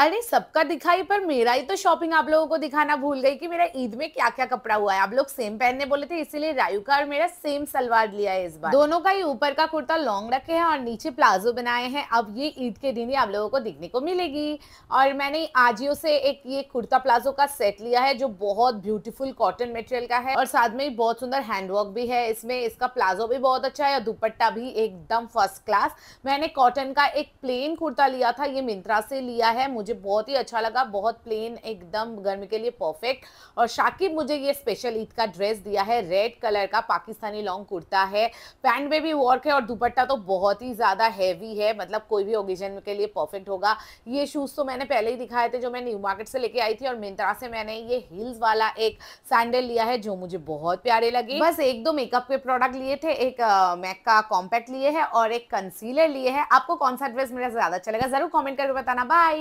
अरे सबका दिखाई पर मेरा ही तो शॉपिंग आप लोगों को दिखाना भूल गई कि मेरा ईद में क्या क्या कपड़ा हुआ है आप लोग सेम पहनने बोले थे इसीलिए रायुका और मेरा सेम सलवार लिया है इस बार दोनों का ही ऊपर का कुर्ता लॉन्ग रखे हैं और नीचे प्लाजो बनाए हैं अब ये ईद के दिन ही आप लोगों को देखने को मिलेगी और मैंने आजियो से एक ये कुर्ता प्लाजो का सेट लिया है जो बहुत ब्यूटीफुल कॉटन मेटेरियल का है और साथ में बहुत सुंदर हैंडवर्क भी है इसमें इसका प्लाजो भी बहुत अच्छा है और दुपट्टा भी एकदम फर्स्ट क्लास मैंने कॉटन का एक प्लेन कुर्ता लिया था ये मिंत्रा से लिया है मुझे मुझे बहुत ही अच्छा लगा बहुत प्लेन एकदम गर्मी के लिए परफेक्ट और शाकिब मुझे ये स्पेशल ईद का ड्रेस दिया है रेड कलर का पाकिस्तानी लॉन्ग कुर्ता है पैंट में भी वर्क है और दुपट्टा तो बहुत ही ज़्यादा हैवी है मतलब कोई भी ओकेजन के लिए परफेक्ट होगा ये शूज़ तो मैंने पहले ही दिखाए थे जो मैं न्यू मार्केट से लेके आई थी और मिंत्रा से मैंने ये हिल्स वाला एक सैंडल लिया है जो मुझे बहुत प्यारे लगे बस एक दो मेकअप के प्रोडक्ट लिए थे एक मैक का कॉम्पैक्ट लिए है और एक कंसीलर लिए है आपको कौन सा ड्रेस मेरा ज़्यादा अच्छा लगा ज़रूर कॉमेंट करके बताना बाय